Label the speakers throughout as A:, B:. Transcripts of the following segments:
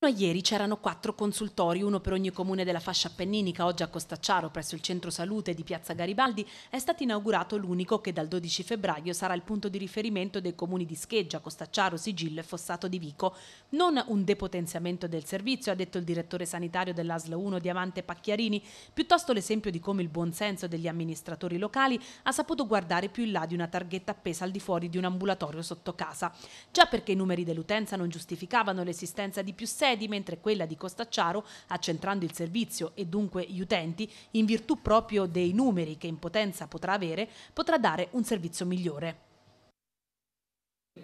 A: Fino a ieri c'erano quattro consultori, uno per ogni comune della fascia appenninica, oggi a Costacciaro presso il centro salute di Piazza Garibaldi è stato inaugurato l'unico che dal 12 febbraio sarà il punto di riferimento dei comuni di Scheggia, Costacciaro, Sigillo e Fossato di Vico. Non un depotenziamento del servizio, ha detto il direttore sanitario dell'ASL 1 Diamante Pacchiarini, piuttosto l'esempio di come il buonsenso degli amministratori locali ha saputo guardare più in là di una targhetta appesa al di fuori di un ambulatorio sotto casa. Già perché i numeri dell'utenza non giustificavano l'esistenza di più sedi sedi, mentre quella di Costacciaro, accentrando il servizio e dunque gli utenti, in virtù proprio dei numeri che in potenza potrà avere, potrà dare un servizio migliore.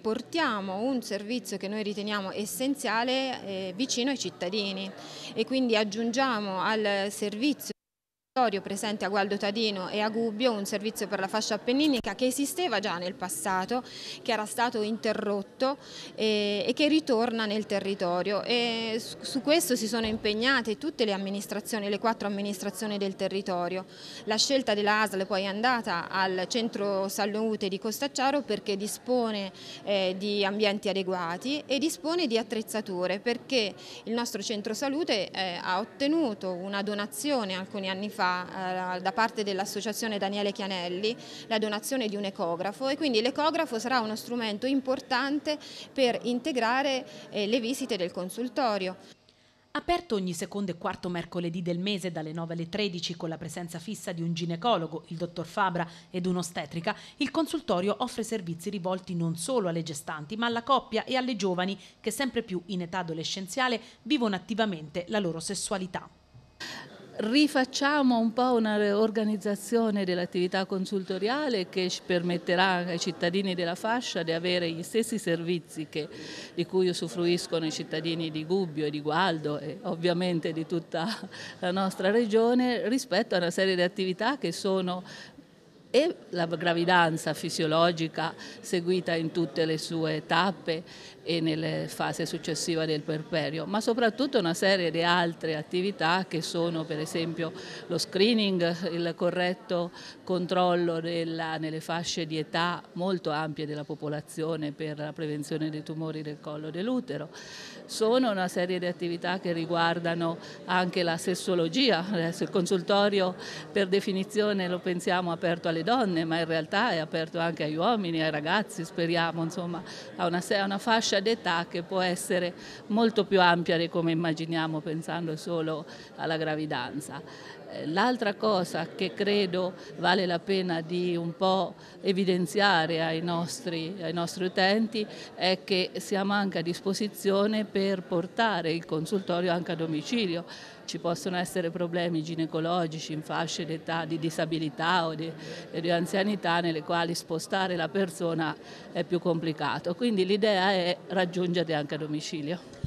B: Portiamo un servizio che noi riteniamo essenziale eh, vicino ai cittadini e quindi aggiungiamo al servizio territorio presente a Gualdo Tadino e a Gubbio, un servizio per la fascia appenninica che esisteva già nel passato, che era stato interrotto e, eh, e che ritorna nel territorio. E su, su questo si sono impegnate tutte le amministrazioni, le quattro amministrazioni del territorio. La scelta della ASL poi è andata al centro salute di Costacciaro perché dispone eh, di ambienti adeguati e dispone di attrezzature perché il nostro centro salute eh, ha ottenuto una donazione alcuni anni fa fa eh, da parte dell'associazione Daniele Chianelli la donazione di un ecografo e quindi l'ecografo sarà uno strumento importante per integrare eh, le visite del consultorio.
A: Aperto ogni secondo e quarto mercoledì del mese dalle 9 alle 13 con la presenza fissa di un ginecologo, il dottor Fabra, ed un'ostetrica, il consultorio offre servizi rivolti non solo alle gestanti ma alla coppia e alle giovani che sempre più in età adolescenziale vivono attivamente la loro sessualità rifacciamo un po' una
C: riorganizzazione dell'attività consultoriale che permetterà ai cittadini della fascia di avere gli stessi servizi che, di cui usufruiscono i cittadini di Gubbio e di Gualdo e ovviamente di tutta la nostra regione rispetto a una serie di attività che sono e la gravidanza fisiologica seguita in tutte le sue tappe e nelle fasi successive del perperio, ma soprattutto una serie di altre attività che sono per esempio lo screening, il corretto controllo della, nelle fasce di età molto ampie della popolazione per la prevenzione dei tumori del collo dell'utero, sono una serie di attività che riguardano anche la sessologia, eh, il consultorio per definizione lo pensiamo aperto alle donne, ma in realtà è aperto anche agli uomini, ai ragazzi, speriamo, insomma, a una, a una fascia d'età che può essere molto più ampia di come immaginiamo pensando solo alla gravidanza. L'altra cosa che credo vale la pena di un po' evidenziare ai nostri, ai nostri utenti è che siamo anche a disposizione per portare il consultorio anche a domicilio ci possono essere problemi ginecologici in fasce d'età di disabilità o di, di, anzianità nelle quali spostare la persona è più complicato. Quindi l'idea è raggiungerti anche a domicilio.